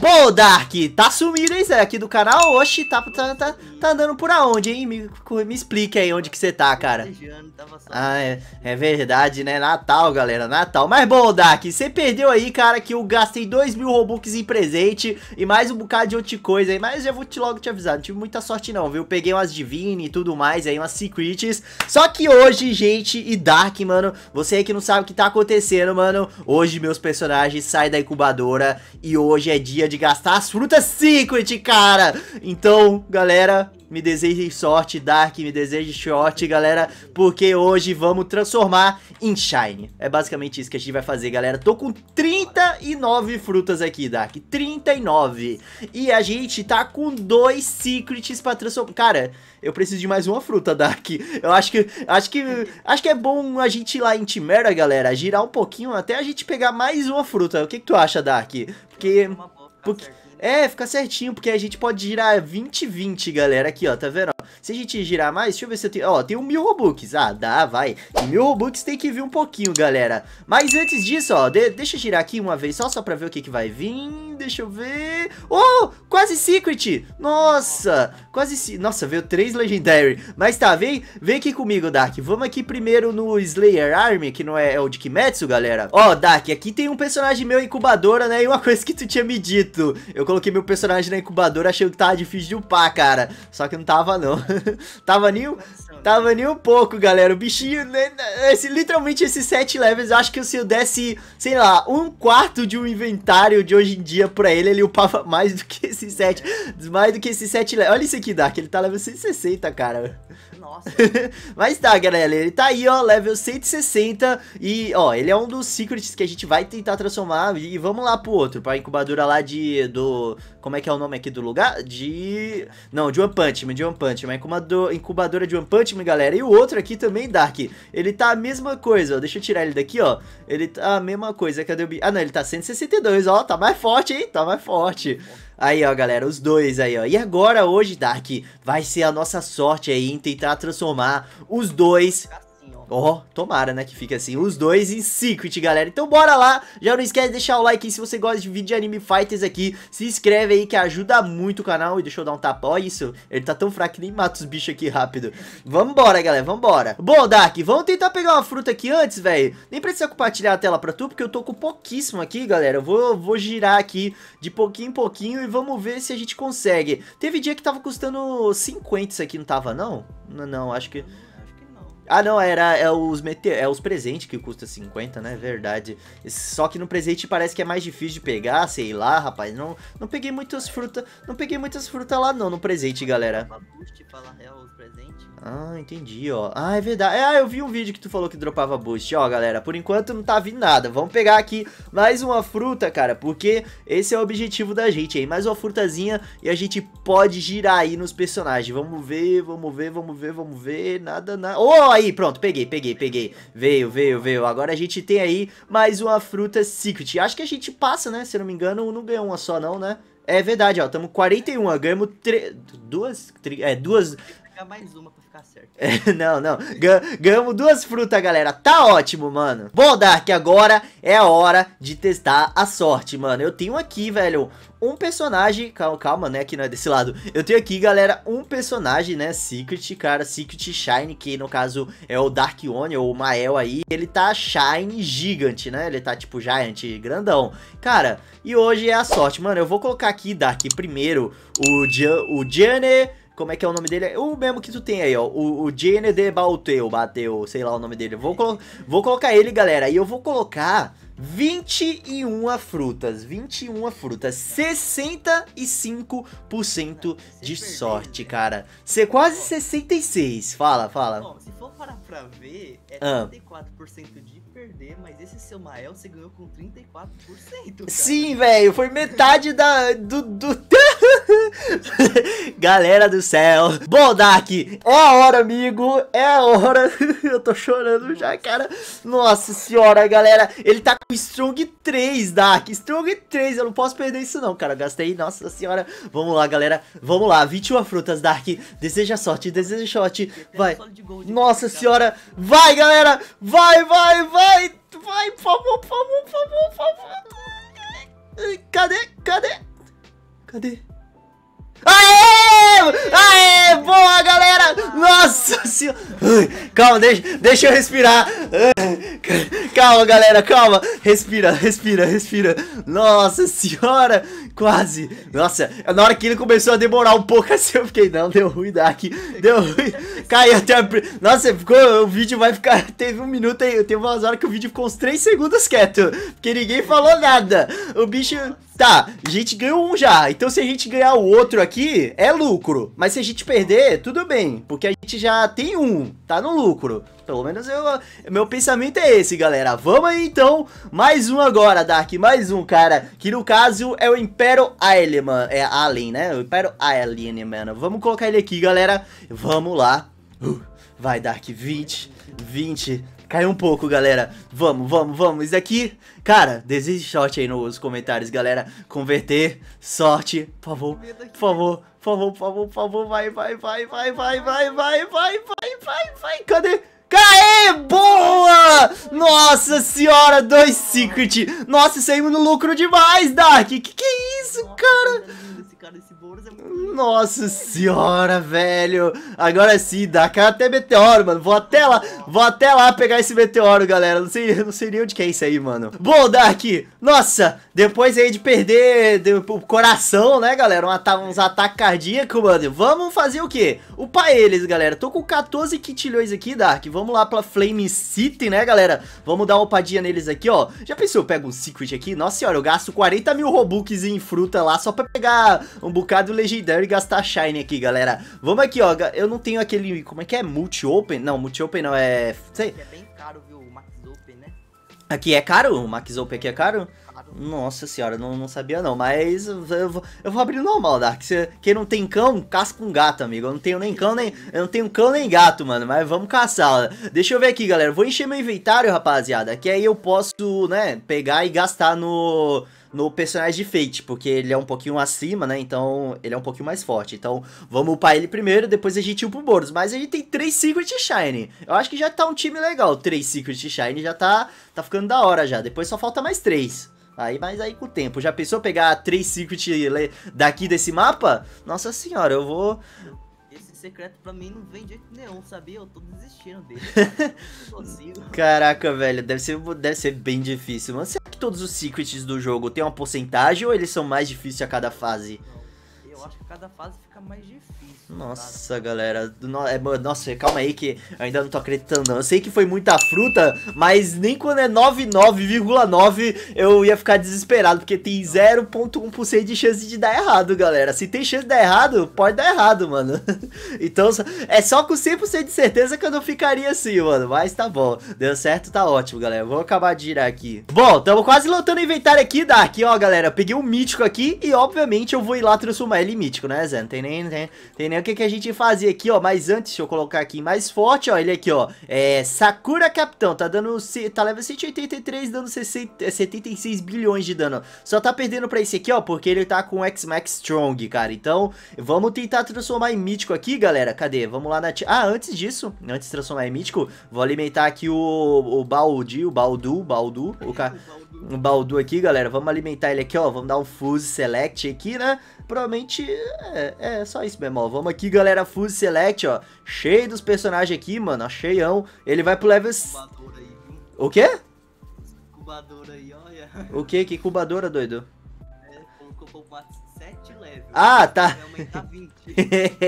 Pô, Dark, tá sumido, hein, Zé, aqui do canal. Oxi, tá, tá, tá, tá andando por aonde, hein? Me, me explica aí onde que você tá, cara. Ah, é, é verdade, né? Natal, galera, Natal. Mas, bom, Dark, você perdeu aí, cara, que eu gastei 2 mil Robux em presente e mais um bocado de outra coisa aí. Mas já vou te logo te avisar, não tive muita sorte não, viu? Peguei umas Divine e tudo mais aí, umas Secrets. Só que hoje, gente, e Dark, mano, você aí que não sabe o que tá acontecendo, mano. Hoje meus personagens saem da incubadora e hoje é dia de de gastar as frutas secret, cara. Então, galera, me desejem sorte, Dark, me deseje sorte, galera, porque hoje vamos transformar em Shine. É basicamente isso que a gente vai fazer, galera. Tô com 39 frutas aqui, Dark, 39. E a gente tá com dois Secrets pra transformar. Cara, eu preciso de mais uma fruta, Dark. Eu acho que, acho que, acho que é bom a gente ir lá em Timera, galera, girar um pouquinho até a gente pegar mais uma fruta. O que, que tu acha, Dark? Porque... É uma porque... É, fica certinho, porque a gente pode girar 20, 20, galera. Aqui, ó, tá vendo? Se a gente girar mais, deixa eu ver se eu tenho... Ó, tem um mil Robux. Ah, dá, vai. Mil Robux tem que vir um pouquinho, galera. Mas antes disso, ó, de deixa eu girar aqui uma vez só, só pra ver o que, que vai vir. Deixa eu ver... Oh, quase Secret! Nossa, quase... Nossa, veio três Legendary. Mas tá, vem, vem aqui comigo, Dark. Vamos aqui primeiro no Slayer Army, que não é, é o de Kimetsu, galera. Ó, Dark, aqui tem um personagem meu incubadora, né? E uma coisa que tu tinha me dito. Eu coloquei meu personagem na incubadora, achei que tava difícil de upar, cara. Só que não tava, não. tava nem, tá né? tava nem um pouco, galera. O bichinho, né, né, esse, literalmente esses sete levels, eu acho que se eu desse, sei lá, um quarto de um inventário de hoje em dia pra ele, ele upava mais do que esses sete, é. mais do que esses sete levels. Olha isso aqui, Dark, ele tá level 160, cara. Nossa. Mas tá, galera, ele tá aí, ó, level 160 e, ó, ele é um dos secrets que a gente vai tentar transformar e vamos lá pro outro, pra incubadora lá de, do, como é que é o nome aqui do lugar? De, não, de One Punch Man, de One Punch Man, incubador, incubadora de One Punch Man, galera, e o outro aqui também, Dark, ele tá a mesma coisa, ó, deixa eu tirar ele daqui, ó, ele tá a mesma coisa, cadê o, ah, não, ele tá 162, ó, tá mais forte, hein, tá mais forte. Aí, ó, galera, os dois aí, ó. E agora, hoje, Dark, vai ser a nossa sorte aí em tentar transformar os dois Ó, oh, tomara, né, que fica assim. Os dois em secret, galera. Então bora lá. Já não esquece de deixar o like aí se você gosta de vídeo de anime fighters aqui. Se inscreve aí que ajuda muito o canal. E deixa eu dar um tapa. Olha isso. Ele tá tão fraco que nem mata os bichos aqui rápido. Vambora, galera. Vambora. Bom, Dark, vamos tentar pegar uma fruta aqui antes, velho. Nem precisa compartilhar a tela pra tu, porque eu tô com pouquíssimo aqui, galera. Eu vou, vou girar aqui de pouquinho em pouquinho e vamos ver se a gente consegue. Teve dia que tava custando 50 isso aqui, não tava, Não, não acho que... Ah, não, era é os, mete... é os presentes que custa 50, né? Verdade. Só que no presente parece que é mais difícil de pegar, sei lá, rapaz. Não, não peguei muitas frutas. Não peguei muitas frutas lá não, no presente, galera. Boost, fala real, os presentes. Ah, entendi, ó. Ah, é verdade. É, ah, eu vi um vídeo que tu falou que dropava boost. Ó, galera, por enquanto não tá vindo nada. Vamos pegar aqui mais uma fruta, cara, porque esse é o objetivo da gente aí. Mais uma frutazinha e a gente pode girar aí nos personagens. Vamos ver, vamos ver, vamos ver, vamos ver. Nada, nada. Oh, aí, pronto, peguei, peguei, peguei. Veio, veio, veio. Agora a gente tem aí mais uma fruta secret. Acho que a gente passa, né? Se eu não me engano, não ganhou uma só não, né? É verdade, ó, estamos 41, ó, ganhamos 3. duas, tri... é, duas, pegar mais uma pra ficar certo. não, não. Gan ganhamos duas frutas, galera. Tá ótimo, mano. Bom, Dark, agora é a hora de testar a sorte, mano. Eu tenho aqui, velho, um personagem... Calma, calma, né? Aqui não é desse lado. Eu tenho aqui, galera, um personagem, né? Secret, cara. Secret Shine, que no caso é o Dark One, ou o Mael aí. Ele tá Shine gigante, né? Ele tá tipo Giant, grandão. Cara, e hoje é a sorte. Mano, eu vou colocar aqui, Dark, primeiro o, Gian, o como é que é o nome dele? É o mesmo que tu tem aí, ó. O, o Gene de Balteu, bateu, sei lá o nome dele. Vou, colo vou colocar ele, galera. E eu vou colocar 21 frutas. 21 frutas. 65% de sorte, né? cara. Você é quase 66. Fala, fala. Se for parar pra ver, é 34% ah. de perder, mas esse seu Mael você ganhou com 34%. Cara. Sim, velho. Foi metade da, do, do Galera do céu. Bom, é a hora, amigo. É a hora. Eu tô chorando já, cara. Nossa senhora, galera. Ele tá com Strong 3, Dark. Strong 3. Eu não posso perder isso, não, cara. Gastei. Nossa senhora. Vamos lá, galera. Vamos lá. 21 frutas, Dark. Deseja sorte, deseja shot. Vai. Nossa tá senhora. Vai, galera. Vai, vai, vai. Vai, por favor, por favor, por favor. Cadê? Cadê? Cadê? Aê! Aê! Boa, galera! Nossa senhora! Calma, deixa, deixa eu respirar. Calma, galera, calma. Respira, respira, respira. Nossa senhora! Quase. Nossa, na hora que ele começou a demorar um pouco assim, eu fiquei, não, deu ruim daqui. Deu ruim. Caiu até a... Nossa, ficou... O vídeo vai ficar... Teve um minuto, aí. teve umas horas que o vídeo ficou uns 3 segundos quieto. Porque ninguém falou nada. O bicho... Tá, a gente ganhou um já. Então se a gente ganhar o outro aqui, é lucro. Mas se a gente perder, tudo bem. Porque a gente já tem um, tá no lucro. Pelo menos eu, meu pensamento é esse, galera. Vamos aí, então. Mais um agora, Dark. Mais um, cara. Que no caso é o Impero Alien, É Alien, né? O Impero Alien, mano. Vamos colocar ele aqui, galera. Vamos lá. Uh, vai, Dark. 20, 20, Caiu um pouco, galera. Vamos, vamos, vamos. Isso aqui, cara, Desiste sorte aí nos comentários, galera. Converter, sorte, por favor, por favor, por favor, por favor, por favor. Vai, vai, vai, vai, vai, vai, vai, vai, vai, vai, vai. Cadê? Caê, boa! Nossa senhora, dois secret. Nossa, saímos é no lucro demais, Dark. Que que é isso, cara? cara. Esse Boros é muito. Nossa senhora, velho. Agora sim, dá cara até meteoro, mano. Vou até lá, vou até lá pegar esse meteoro, galera. Não sei, não sei nem onde que é isso aí, mano. Bom, Dark, nossa, depois aí de perder o coração, né, galera? Um uns ataques cardíacos, mano. Vamos fazer o quê? Upar eles, galera. Tô com 14 quitilhões aqui, Dark. Vamos lá pra Flame City, né, galera? Vamos dar uma upadinha neles aqui, ó. Já pensou, eu pego um Secret aqui? Nossa senhora, eu gasto 40 mil Robux em fruta lá só pra pegar um bocado legendário e gastar Shine aqui, galera. Vamos aqui, ó. Eu não tenho aquele... Como é que é? Multi-Open? Não, Multi-Open não, é... Sei. É bem caro, viu? O Max Open, né? Aqui é caro? O Max Open aqui é caro? Nossa senhora, não, não sabia não, mas eu vou, eu vou abrir normal, Dark. Cê, quem não tem cão, casca um gato, amigo. Eu não tenho nem cão, nem. Eu não tenho cão nem gato, mano. Mas vamos caçar. Deixa eu ver aqui, galera. Vou encher meu inventário, rapaziada. Que aí eu posso, né, pegar e gastar no no personagem de Fate, porque ele é um pouquinho acima, né? Então ele é um pouquinho mais forte. Então vamos upar ele primeiro, depois a gente upa o Boros. Mas a gente tem três Secret Shine. Eu acho que já tá um time legal. Três Secret Shine já tá, tá ficando da hora já. Depois só falta mais três. Aí, mas aí com o tempo. Já pensou pegar três Secret daqui desse mapa? Nossa senhora, eu vou secreto pra mim não vem de jeito nenhum, sabia? Eu tô desistindo dele. Caraca, velho, deve ser, deve ser bem difícil. Mano, você que todos os secrets do jogo têm uma porcentagem ou eles são mais difíceis a cada fase? Eu acho que cada fase fica mais difícil. Nossa, tá? galera. É, nossa, calma aí que ainda não tô acreditando. Não. Eu sei que foi muita fruta, mas nem quando é 99,9 eu ia ficar desesperado, porque tem 0,1% de chance de dar errado, galera. Se tem chance de dar errado, pode dar errado, mano. Então, é só com 100% de certeza que eu não ficaria assim, mano. Mas tá bom. Deu certo, tá ótimo, galera. Vou acabar de girar aqui. Bom, tamo quase lotando o inventário aqui, Dark. Ó, galera, eu peguei um mítico aqui e, obviamente, eu vou ir lá transformar ele em mítico, né, Zé? Não tem né? tem nem O que, que a gente fazia aqui, ó? Mas antes, deixa eu colocar aqui mais forte, ó. Ele aqui, ó. É Sakura Capitão. Tá dando. Tá level 183, dando 60, 76 é, bilhões de dano. Só tá perdendo pra esse aqui, ó. Porque ele tá com X-Max Strong, cara. Então, vamos tentar transformar em mítico aqui, galera. Cadê? Vamos lá na. Ah, antes disso, antes de transformar em mítico, vou alimentar aqui o, o Baldi, o Baldu, Baldu. O cara um Baldu aqui, galera. Vamos alimentar ele aqui, ó. Vamos dar um Fuse Select aqui, né? Provavelmente é, é só isso mesmo, ó. Vamos aqui, galera. Fuse Select, ó. Cheio dos personagens aqui, mano. Ó, cheião. Ele vai pro level... Aí, o quê? aí, olha. O quê? Que incubadora, doido? É, colocou combate ah, tá. tá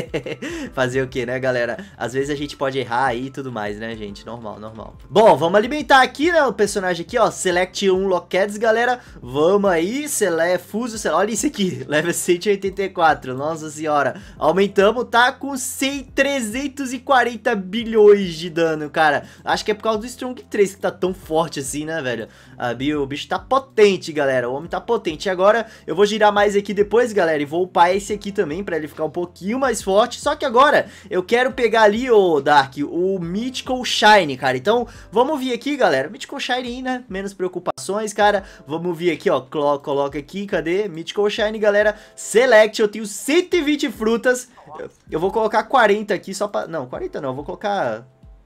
Fazer o que, né, galera? Às vezes a gente pode errar aí e tudo mais, né, gente? Normal, normal. Bom, vamos alimentar aqui, né, o personagem aqui, ó. Select 1 Lockets, galera. Vamos aí. Select é Fuso. Olha isso aqui. Level 184. Nossa senhora. Aumentamos, tá? Com 100, 340 bilhões de dano, cara. Acho que é por causa do Strong 3 que tá tão forte assim, né, velho? A, ah, o bicho tá potente, galera. O homem tá potente. E agora eu vou girar mais aqui depois, galera, e vou vou upar esse aqui também pra ele ficar um pouquinho mais forte. Só que agora eu quero pegar ali, o Dark, o Mythical Shine, cara. Então vamos vir aqui, galera. Mythical Shine, né? Menos preocupações, cara. Vamos vir aqui, ó. Coloca aqui, cadê? Mythical Shine, galera. Select, eu tenho 120 frutas. Eu vou colocar 40 aqui só pra... Não, 40 não, eu vou colocar...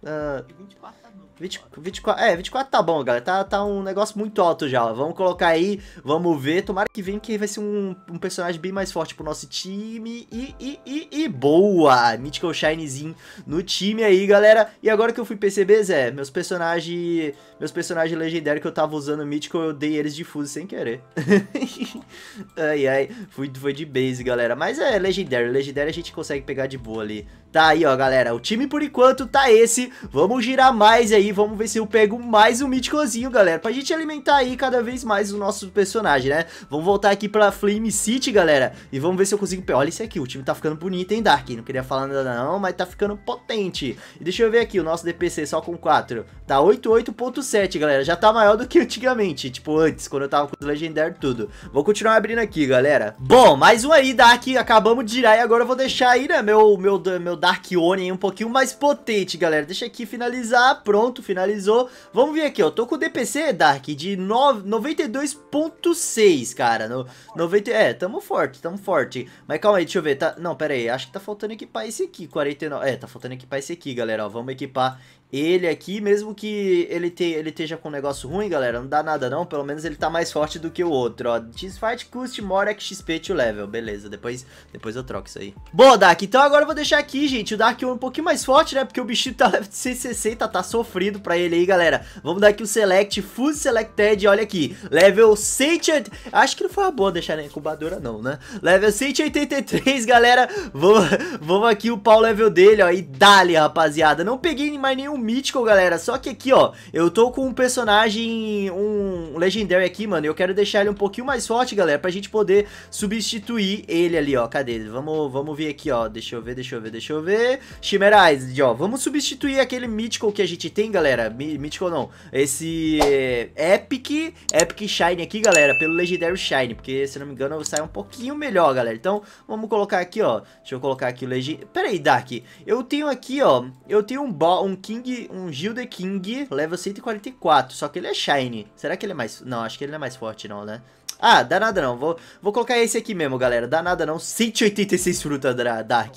Uh... Ah, 24 tá 24, é, 24 tá bom, galera. Tá, tá um negócio muito alto já. Vamos colocar aí, vamos ver. Tomara que venha que vai ser um, um personagem bem mais forte pro nosso time. E, e, e, e boa! Mythical Shinezinho no time aí, galera. E agora que eu fui perceber, Zé, meus personagens meus personagens legendários que eu tava usando Mythical, eu dei eles de fuso sem querer. ai, ai. Fui, foi de base, galera. Mas é legendário. Legendário a gente consegue pegar de boa ali. Tá aí, ó, galera. O time, por enquanto, tá esse. Vamos girar mais aí. Vamos ver se eu pego mais um míticozinho, galera. Pra gente alimentar aí cada vez mais o nosso personagem, né? Vamos voltar aqui pra Flame City, galera. E vamos ver se eu consigo... Olha isso aqui. O time tá ficando bonito, hein, Dark? Não queria falar nada não, mas tá ficando potente. E deixa eu ver aqui. O nosso DPC só com 4. Tá 88.7, galera. Já tá maior do que antigamente. Tipo, antes, quando eu tava com os legendários tudo. Vou continuar abrindo aqui, galera. Bom, mais um aí, Dark. Acabamos de girar e agora eu vou deixar aí, né, meu... meu, meu Dark Oni um pouquinho mais potente, galera. Deixa aqui finalizar, pronto, finalizou. Vamos ver aqui, ó, tô com o DPC, Dark, de 92.6, cara. No, 90, é, tamo forte, tamo forte. Mas calma aí, deixa eu ver, tá... Não, pera aí, acho que tá faltando equipar esse aqui, 49... É, tá faltando equipar esse aqui, galera, ó. Vamos equipar ele aqui, mesmo que ele, te, ele esteja com um negócio ruim, galera, não dá nada não, pelo menos ele tá mais forte do que o outro, ó. X-Fight custe more XP to level, beleza, depois, depois eu troco isso aí. Bom, Dark, então agora eu vou deixar aqui, gente, o Dark um pouquinho mais forte, né, porque o bichinho tá level 160, tá sofrido pra ele aí, galera. Vamos dar aqui o Select, Full Selected, olha aqui, level 180, acho que não foi uma boa deixar na incubadora não, né? Level 183, galera, vamos, vamos aqui upar o level dele, ó, e dali, rapaziada, não peguei mais nenhum mítico galera. Só que aqui, ó, eu tô com um personagem, um Legendary aqui, mano. Eu quero deixar ele um pouquinho mais forte, galera, pra gente poder substituir ele ali, ó. Cadê ele? Vamos, vamos ver aqui, ó. Deixa eu ver, deixa eu ver, deixa eu ver. Chimerais, ó. Vamos substituir aquele mítico que a gente tem, galera. mítico não. Esse é, Epic, Epic Shine aqui, galera, pelo Legendary Shine. Porque, se não me engano, sai um pouquinho melhor, galera. Então, vamos colocar aqui, ó. Deixa eu colocar aqui o Legendary... Pera aí, Dark. Eu tenho aqui, ó. Eu tenho um, um King um Gilde King, level 144, só que ele é Shine. Será que ele é mais... Não, acho que ele não é mais forte não, né? Ah, dá nada não, vou, vou colocar esse aqui mesmo, galera, dá nada não, 186 fruta Dark,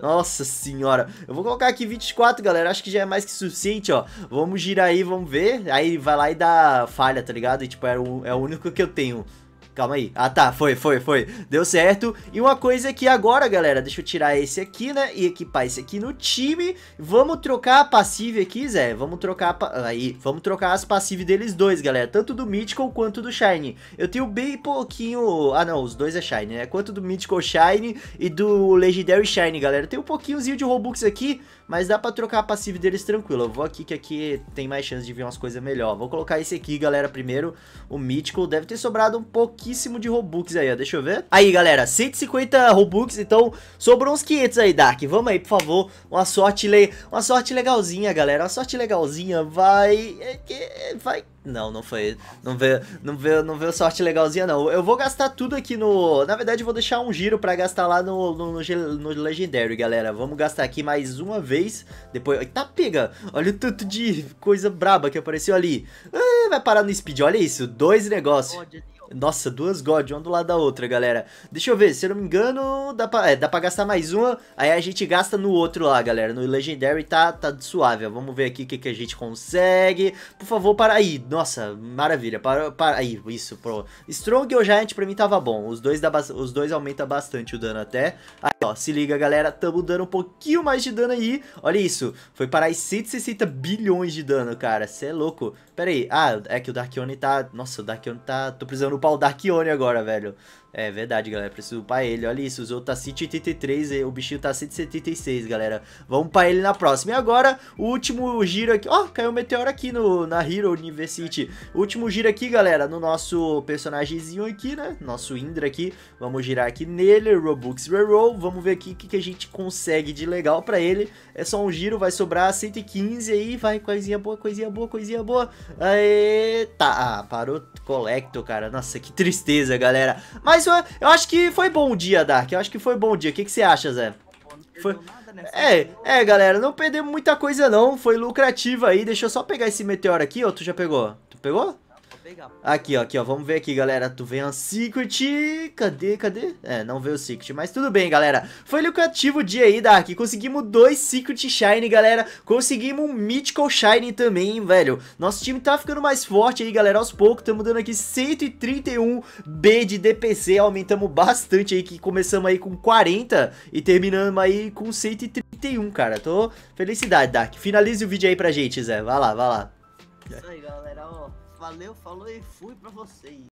nossa senhora, eu vou colocar aqui 24, galera, acho que já é mais que suficiente, ó, vamos girar aí, vamos ver, aí vai lá e dá falha, tá ligado, e tipo, é o, é o único que eu tenho, Calma aí. Ah, tá. Foi, foi, foi. Deu certo. E uma coisa que agora, galera. Deixa eu tirar esse aqui, né? E equipar esse aqui no time. Vamos trocar a passiva aqui, Zé. Vamos trocar a... Aí. Vamos trocar as passivas deles dois, galera. Tanto do Mythical quanto do Shine. Eu tenho bem pouquinho... Ah, não. Os dois é Shine, né? Quanto do Mythical Shine e do Legendary Shine, galera. Tem um pouquinhozinho de Robux aqui, mas dá pra trocar a passiva deles tranquilo. Eu vou aqui, que aqui tem mais chance de vir umas coisas melhor. Vou colocar esse aqui, galera, primeiro. O Mythical deve ter sobrado um pouquinho pouquíssimo de Robux aí, ó. Deixa eu ver. Aí, galera, 150 Robux, então sobrou uns 500 aí, Dark. Vamos aí, por favor. Uma sorte, le... uma sorte legalzinha, galera. Uma sorte legalzinha. Vai... É vai... Não, não foi. Não veio, não veio, não veio sorte legalzinha, não. Eu vou gastar tudo aqui no. Na verdade, eu vou deixar um giro pra gastar lá no, no, no, no Legendary, galera. Vamos gastar aqui mais uma vez. Depois. Eita, tá pega! Olha o tanto de coisa braba que apareceu ali. Ah, vai parar no speed, olha isso. Dois negócios. Nossa, duas God, uma do lado da outra, galera. Deixa eu ver, se eu não me engano, dá pra, é, dá pra gastar mais uma. Aí a gente gasta no outro lá, galera. No Legendary tá, tá suave. Ó. Vamos ver aqui o que, que a gente consegue. Por favor, para aí. Nossa, maravilha. Para, para aí, isso. Pro. Strong ou Giant pra mim tava bom. Os dois, dá, os dois aumenta bastante o dano até. Aí, ó, se liga, galera. Tamo dando um pouquinho mais de dano aí. Olha isso. Foi para aí 160 bilhões de dano, cara. Cê é louco. Pera aí. Ah, é que o Dark tá... Nossa, o Dark tá... Tô precisando Paulo, Dark One agora, velho. É verdade, galera. Preciso upar ele. Olha isso, o Zou tá 183. o bichinho tá 176, galera. Vamos para ele na próxima. E agora, o último giro aqui. Ó, oh, caiu um meteoro aqui no, na Hero University. Último giro aqui, galera, no nosso personagemzinho aqui, né? Nosso Indra aqui. Vamos girar aqui nele, Robux Reroll. Vamos ver aqui o que, que a gente consegue de legal para ele. É só um giro, vai sobrar 115 aí. Vai, coisinha boa, coisinha boa, coisinha boa. Aê, tá. Ah, parou Collector, cara. Nossa, que tristeza, galera. Mas mas eu, eu acho que foi bom o dia, Dark. Eu acho que foi bom o dia. O que, que você acha, Zé? Né? Foi... É, é, galera, não perdemos muita coisa não. Foi lucrativa aí. Deixa eu só pegar esse meteoro aqui, ó. Tu já pegou? Tu pegou? Aqui, ó, aqui, ó. Vamos ver aqui, galera. Tu vem a Secret. Cadê, cadê? É, não veio o Secret. Mas tudo bem, galera. Foi lucrativo o dia aí, Dark. Conseguimos dois Secret Shine, galera. Conseguimos um Mythical Shine também, velho. Nosso time tá ficando mais forte aí, galera. Aos poucos, estamos dando aqui 131 B de DPC. Aumentamos bastante aí, que começamos aí com 40 e terminamos aí com 131, cara. Tô... Felicidade, Dark. Finalize o vídeo aí pra gente, Zé. Vai lá, vai lá. isso aí, galera. Ó valeu, falou e fui pra vocês.